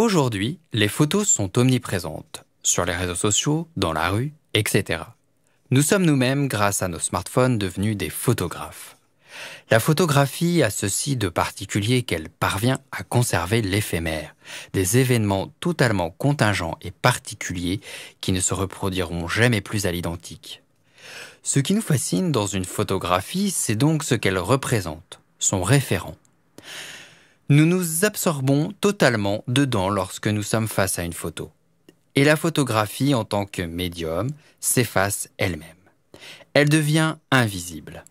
Aujourd'hui, les photos sont omniprésentes, sur les réseaux sociaux, dans la rue, etc. Nous sommes nous-mêmes grâce à nos smartphones devenus des photographes. La photographie a ceci de particulier qu'elle parvient à conserver l'éphémère, des événements totalement contingents et particuliers qui ne se reproduiront jamais plus à l'identique. Ce qui nous fascine dans une photographie, c'est donc ce qu'elle représente, son référent. Nous nous absorbons totalement dedans lorsque nous sommes face à une photo. Et la photographie en tant que médium s'efface elle-même. Elle devient invisible.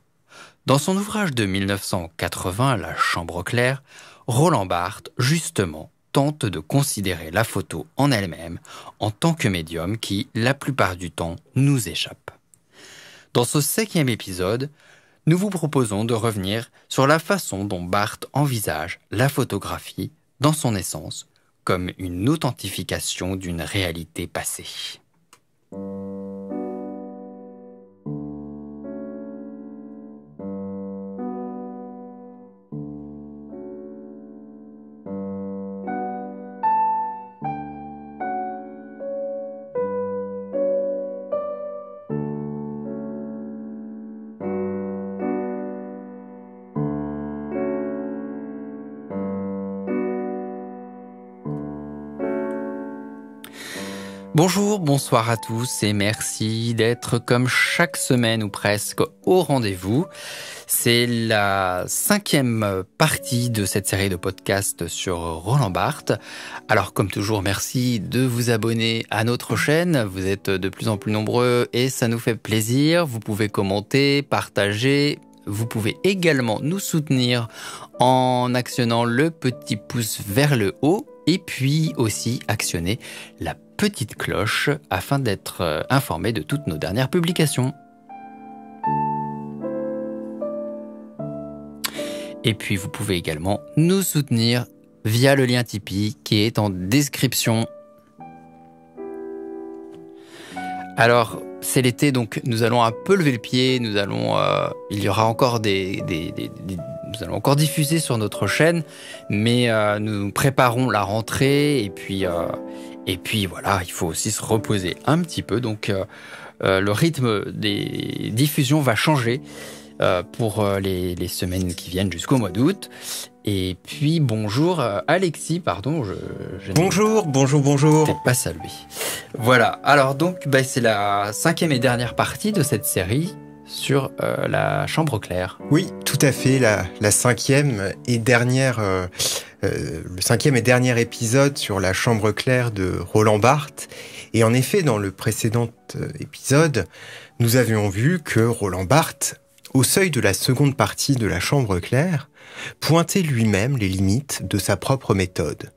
Dans son ouvrage de 1980, La Chambre claire, Roland Barthes, justement, tente de considérer la photo en elle-même en tant que médium qui, la plupart du temps, nous échappe. Dans ce cinquième épisode, nous vous proposons de revenir sur la façon dont Barthes envisage la photographie dans son essence comme une authentification d'une réalité passée. Bonjour, bonsoir à tous et merci d'être comme chaque semaine ou presque au rendez-vous. C'est la cinquième partie de cette série de podcasts sur Roland Barthes. Alors comme toujours, merci de vous abonner à notre chaîne. Vous êtes de plus en plus nombreux et ça nous fait plaisir. Vous pouvez commenter, partager, vous pouvez également nous soutenir en actionnant le petit pouce vers le haut et puis aussi actionner la petite cloche afin d'être euh, informé de toutes nos dernières publications. Et puis vous pouvez également nous soutenir via le lien Tipeee qui est en description. Alors, c'est l'été, donc nous allons un peu lever le pied, nous allons... Euh, il y aura encore des nous allons encore diffuser sur notre chaîne, mais euh, nous préparons la rentrée et puis, euh, et puis voilà, il faut aussi se reposer un petit peu. Donc euh, le rythme des diffusions va changer pour les, semaines qui viennent jusqu'au mois d'août. Et puis bonjour Alexis, pardon. Je, bonjour, bonjour, bonjour. Pas lui. Voilà. Alors donc, bah, c'est la cinquième et dernière partie de cette série sur euh, la chambre claire. Oui, tout à fait, la, cinquième et dernière, euh, euh, le cinquième et dernier épisode sur la chambre claire de Roland Barthes. Et en effet, dans le précédent épisode, nous avions vu que Roland Barthes, au seuil de la seconde partie de la chambre claire, pointait lui-même les limites de sa propre méthode,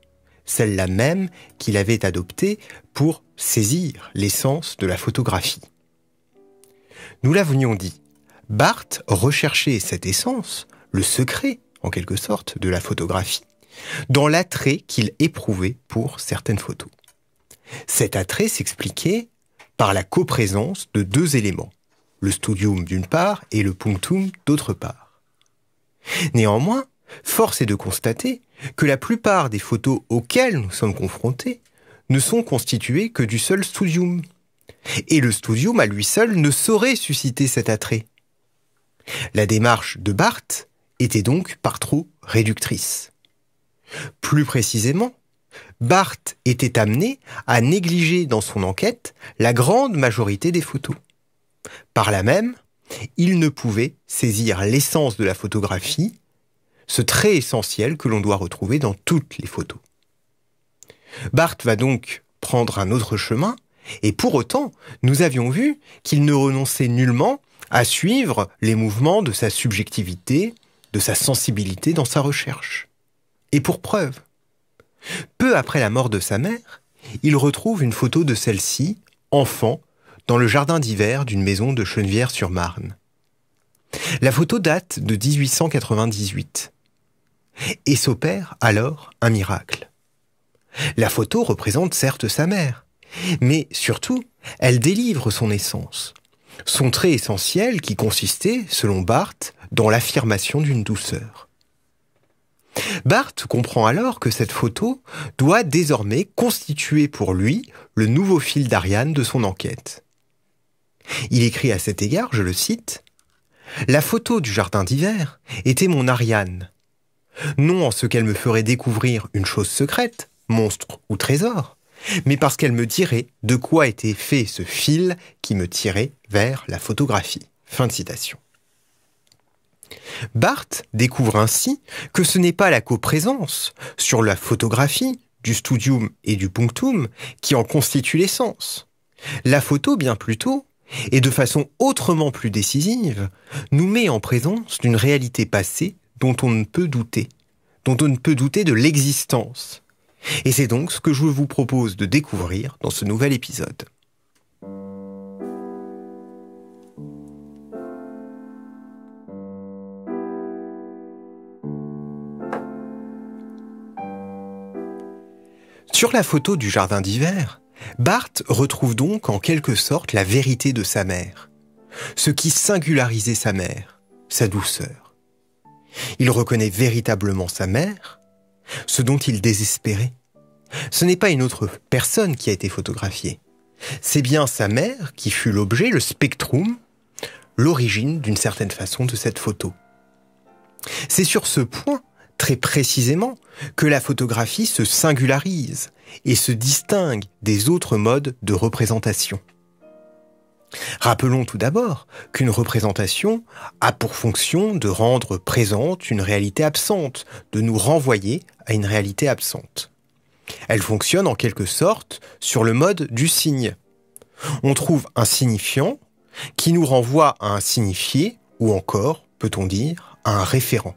celle-là même qu'il avait adoptée pour saisir l'essence de la photographie. Nous l'avions dit, Barthes recherchait cette essence, le secret, en quelque sorte, de la photographie, dans l'attrait qu'il éprouvait pour certaines photos. Cet attrait s'expliquait par la coprésence de deux éléments, le studium d'une part et le punctum d'autre part. Néanmoins, force est de constater que la plupart des photos auxquelles nous sommes confrontés ne sont constituées que du seul studium, et le studio, à lui seul ne saurait susciter cet attrait. La démarche de Barthes était donc par trop réductrice. Plus précisément, Barthes était amené à négliger dans son enquête la grande majorité des photos. Par là même, il ne pouvait saisir l'essence de la photographie, ce trait essentiel que l'on doit retrouver dans toutes les photos. Barthes va donc prendre un autre chemin et pour autant, nous avions vu qu'il ne renonçait nullement à suivre les mouvements de sa subjectivité, de sa sensibilité dans sa recherche. Et pour preuve, peu après la mort de sa mère, il retrouve une photo de celle-ci, enfant, dans le jardin d'hiver d'une maison de Chenevière-sur-Marne. La photo date de 1898 et s'opère alors un miracle. La photo représente certes sa mère, mais surtout, elle délivre son essence, son trait essentiel qui consistait, selon Barthes, dans l'affirmation d'une douceur. Barthes comprend alors que cette photo doit désormais constituer pour lui le nouveau fil d'Ariane de son enquête. Il écrit à cet égard, je le cite, La photo du jardin d'hiver était mon Ariane. Non en ce qu'elle me ferait découvrir une chose secrète, monstre ou trésor, mais parce qu'elle me dirait de quoi était fait ce fil qui me tirait vers la photographie. Fin de citation. découvre ainsi que ce n'est pas la coprésence sur la photographie du studium et du punctum qui en constitue l'essence. La photo, bien plutôt, et de façon autrement plus décisive, nous met en présence d'une réalité passée dont on ne peut douter, dont on ne peut douter de l'existence, et c'est donc ce que je vous propose de découvrir dans ce nouvel épisode. Sur la photo du jardin d'hiver, Bart retrouve donc en quelque sorte la vérité de sa mère, ce qui singularisait sa mère, sa douceur. Il reconnaît véritablement sa mère, ce dont il désespérait. Ce n'est pas une autre personne qui a été photographiée. C'est bien sa mère qui fut l'objet, le spectrum, l'origine d'une certaine façon de cette photo. C'est sur ce point, très précisément, que la photographie se singularise et se distingue des autres modes de représentation. Rappelons tout d'abord qu'une représentation a pour fonction de rendre présente une réalité absente, de nous renvoyer à une réalité absente. Elle fonctionne en quelque sorte sur le mode du signe. On trouve un signifiant qui nous renvoie à un signifié ou encore, peut-on dire, à un référent.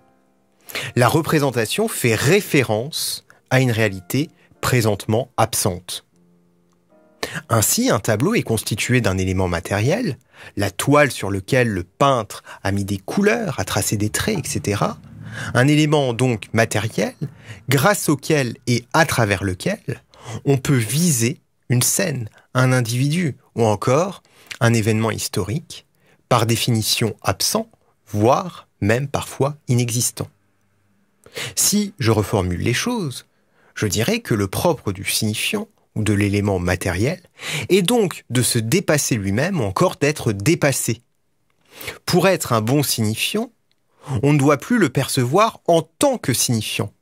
La représentation fait référence à une réalité présentement absente. Ainsi, un tableau est constitué d'un élément matériel, la toile sur laquelle le peintre a mis des couleurs, a tracé des traits, etc. Un élément donc matériel, grâce auquel et à travers lequel on peut viser une scène, un individu ou encore un événement historique, par définition absent, voire même parfois inexistant. Si je reformule les choses, je dirais que le propre du signifiant ou de l'élément matériel, et donc de se dépasser lui-même ou encore d'être dépassé. Pour être un bon signifiant, on ne doit plus le percevoir en tant que signifiant.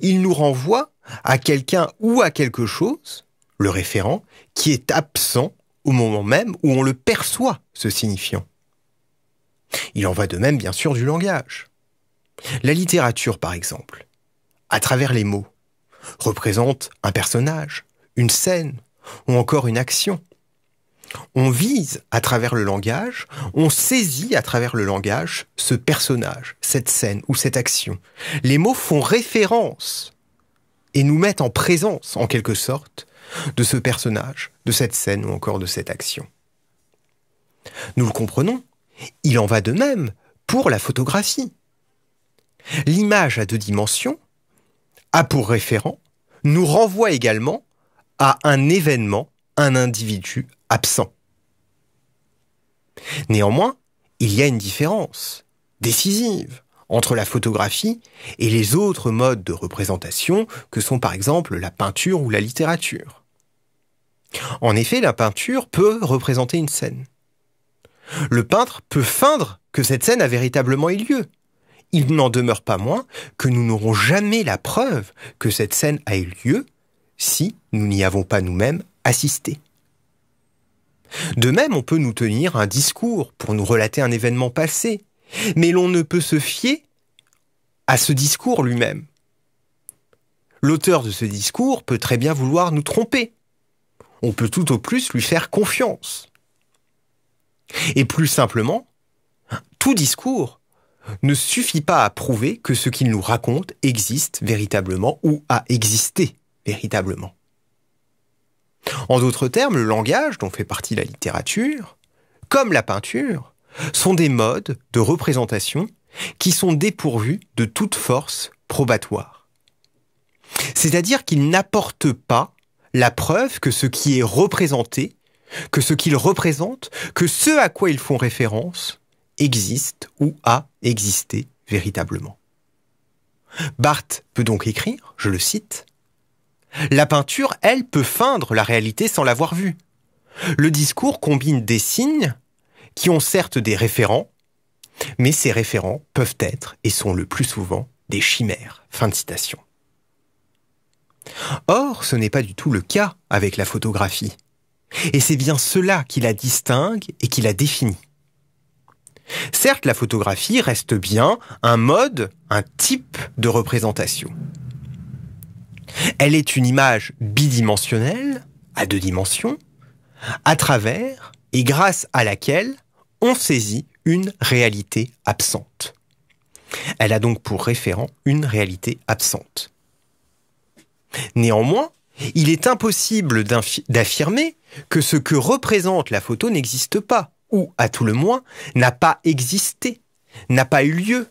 Il nous renvoie à quelqu'un ou à quelque chose, le référent, qui est absent au moment même où on le perçoit, ce signifiant. Il en va de même, bien sûr, du langage. La littérature, par exemple, à travers les mots, représente un personnage, une scène ou encore une action. On vise à travers le langage, on saisit à travers le langage ce personnage, cette scène ou cette action. Les mots font référence et nous mettent en présence, en quelque sorte, de ce personnage, de cette scène ou encore de cette action. Nous le comprenons, il en va de même pour la photographie. L'image à deux dimensions a pour référent, nous renvoie également à un événement, un individu absent. Néanmoins, il y a une différence décisive entre la photographie et les autres modes de représentation que sont par exemple la peinture ou la littérature. En effet, la peinture peut représenter une scène. Le peintre peut feindre que cette scène a véritablement eu lieu. Il n'en demeure pas moins que nous n'aurons jamais la preuve que cette scène a eu lieu si nous n'y avons pas nous-mêmes assisté. De même, on peut nous tenir un discours pour nous relater un événement passé, mais l'on ne peut se fier à ce discours lui-même. L'auteur de ce discours peut très bien vouloir nous tromper. On peut tout au plus lui faire confiance. Et plus simplement, tout discours ne suffit pas à prouver que ce qu'il nous raconte existe véritablement ou a existé véritablement. En d'autres termes, le langage, dont fait partie la littérature, comme la peinture, sont des modes de représentation qui sont dépourvus de toute force probatoire. C'est-à-dire qu'ils n'apportent pas la preuve que ce qui est représenté, que ce qu'ils représentent, que ce à quoi ils font référence, existe ou a existé véritablement. Barthes peut donc écrire, je le cite, la peinture, elle, peut feindre la réalité sans l'avoir vue. Le discours combine des signes qui ont certes des référents, mais ces référents peuvent être et sont le plus souvent des chimères. Fin de citation. Or, ce n'est pas du tout le cas avec la photographie. Et c'est bien cela qui la distingue et qui la définit. Certes, la photographie reste bien un mode, un type de représentation. Elle est une image bidimensionnelle, à deux dimensions, à travers et grâce à laquelle on saisit une réalité absente. Elle a donc pour référent une réalité absente. Néanmoins, il est impossible d'affirmer que ce que représente la photo n'existe pas, ou à tout le moins n'a pas existé, n'a pas eu lieu,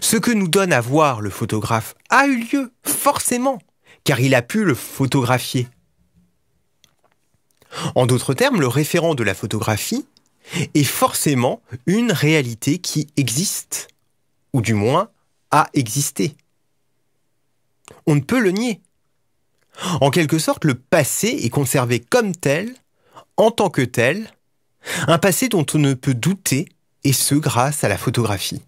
ce que nous donne à voir le photographe a eu lieu, forcément, car il a pu le photographier. En d'autres termes, le référent de la photographie est forcément une réalité qui existe, ou du moins a existé. On ne peut le nier. En quelque sorte, le passé est conservé comme tel, en tant que tel, un passé dont on ne peut douter, et ce grâce à la photographie.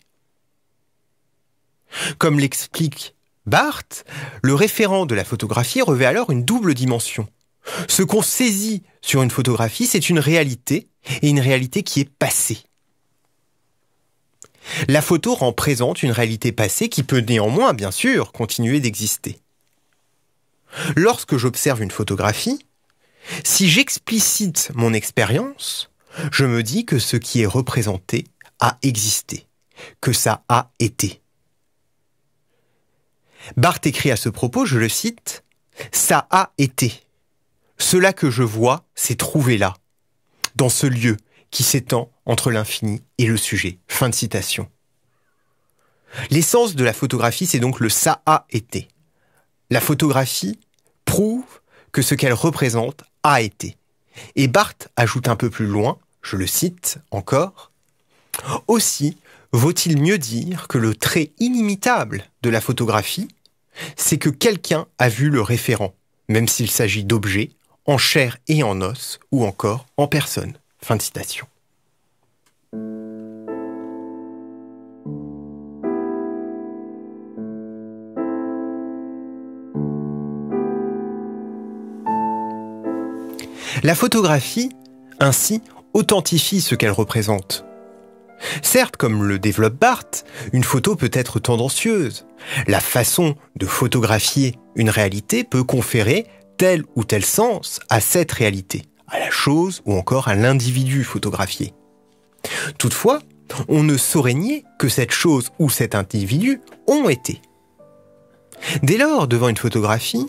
Comme l'explique Barthes, le référent de la photographie revêt alors une double dimension. Ce qu'on saisit sur une photographie, c'est une réalité, et une réalité qui est passée. La photo représente une réalité passée qui peut néanmoins, bien sûr, continuer d'exister. Lorsque j'observe une photographie, si j'explicite mon expérience, je me dis que ce qui est représenté a existé, que ça a été. Barthes écrit à ce propos, je le cite, Ça a été. Cela que je vois s'est trouvé là, dans ce lieu qui s'étend entre l'infini et le sujet. Fin de citation. L'essence de la photographie, c'est donc le ça a été. La photographie prouve que ce qu'elle représente a été. Et Barthes ajoute un peu plus loin, je le cite encore, Aussi vaut-il mieux dire que le trait inimitable de la photographie c'est que quelqu'un a vu le référent, même s'il s'agit d'objets, en chair et en os, ou encore en personne. Fin de citation. La photographie, ainsi, authentifie ce qu'elle représente, Certes, comme le développe Barthes, une photo peut être tendancieuse. La façon de photographier une réalité peut conférer tel ou tel sens à cette réalité, à la chose ou encore à l'individu photographié. Toutefois, on ne saurait nier que cette chose ou cet individu ont été. Dès lors, devant une photographie,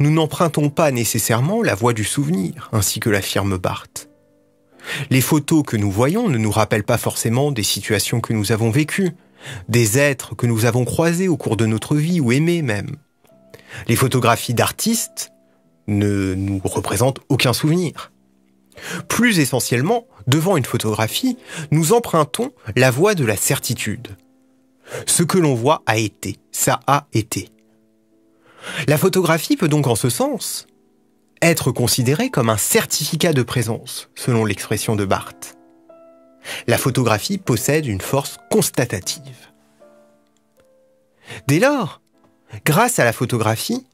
nous n'empruntons pas nécessairement la voie du souvenir, ainsi que l'affirme Barthes. Les photos que nous voyons ne nous rappellent pas forcément des situations que nous avons vécues, des êtres que nous avons croisés au cours de notre vie ou aimés même. Les photographies d'artistes ne nous représentent aucun souvenir. Plus essentiellement, devant une photographie, nous empruntons la voie de la certitude. Ce que l'on voit a été, ça a été. La photographie peut donc en ce sens être considéré comme un certificat de présence, selon l'expression de Barthes. La photographie possède une force constatative. Dès lors, grâce à la photographie,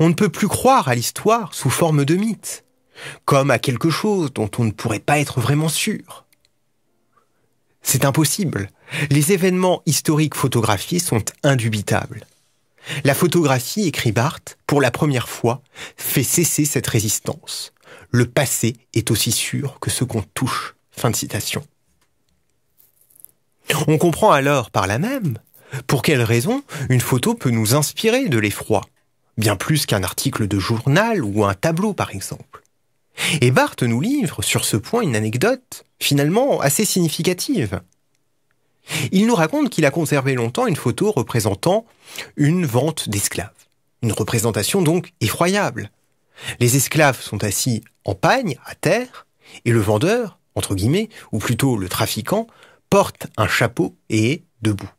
on ne peut plus croire à l'histoire sous forme de mythe, comme à quelque chose dont on ne pourrait pas être vraiment sûr. C'est impossible. Les événements historiques photographiés sont indubitables. La photographie, écrit Barthes, pour la première fois, fait cesser cette résistance. Le passé est aussi sûr que ce qu'on touche. Fin de citation. On comprend alors par là même pour quelle raison une photo peut nous inspirer de l'effroi, bien plus qu'un article de journal ou un tableau par exemple. Et Barthes nous livre sur ce point une anecdote finalement assez significative. Il nous raconte qu'il a conservé longtemps une photo représentant une vente d'esclaves. Une représentation donc effroyable. Les esclaves sont assis en pagne, à terre, et le vendeur, entre guillemets, ou plutôt le trafiquant, porte un chapeau et est debout.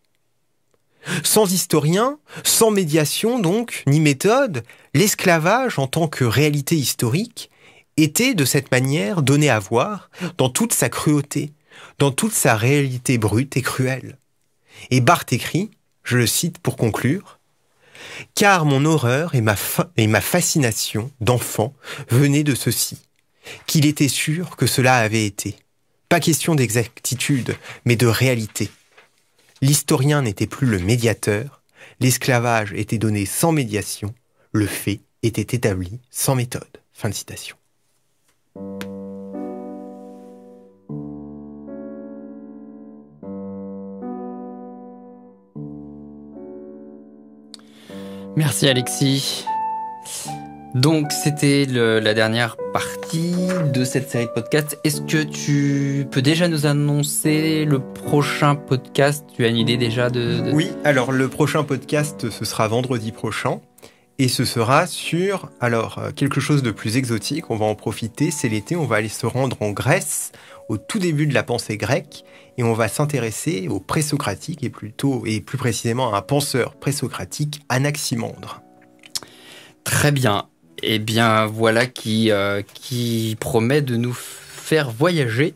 Sans historien, sans médiation donc, ni méthode, l'esclavage en tant que réalité historique était de cette manière donné à voir dans toute sa cruauté, dans toute sa réalité brute et cruelle. Et Barthes écrit, je le cite pour conclure, Car mon horreur et ma, et ma fascination d'enfant venaient de ceci, qu'il était sûr que cela avait été. Pas question d'exactitude, mais de réalité. L'historien n'était plus le médiateur, l'esclavage était donné sans médiation, le fait était établi sans méthode. Fin de citation. Merci Alexis. Donc c'était la dernière partie de cette série de podcasts. Est-ce que tu peux déjà nous annoncer le prochain podcast Tu as une idée déjà de, Oui, alors le prochain podcast, ce sera vendredi prochain. Et ce sera sur, alors, euh, quelque chose de plus exotique, on va en profiter, c'est l'été, on va aller se rendre en Grèce, au tout début de la pensée grecque, et on va s'intéresser au présocratique et plutôt et plus précisément à un penseur présocratique, Anaximandre. Très bien. Eh bien, voilà qui, euh, qui promet de nous faire voyager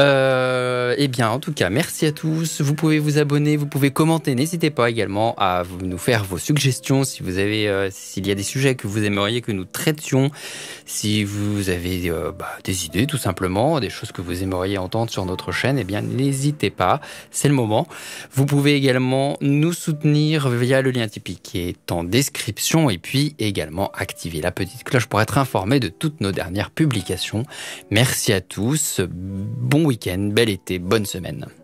euh, eh bien, en tout cas, merci à tous. Vous pouvez vous abonner, vous pouvez commenter. N'hésitez pas également à nous faire vos suggestions si vous avez, euh, s'il y a des sujets que vous aimeriez que nous traitions, si vous avez euh, bah, des idées tout simplement, des choses que vous aimeriez entendre sur notre chaîne. Eh bien, n'hésitez pas, c'est le moment. Vous pouvez également nous soutenir via le lien typique qui est en description et puis également activer la petite cloche pour être informé de toutes nos dernières publications. Merci à tous. Bon week-end, bel été, bonne semaine.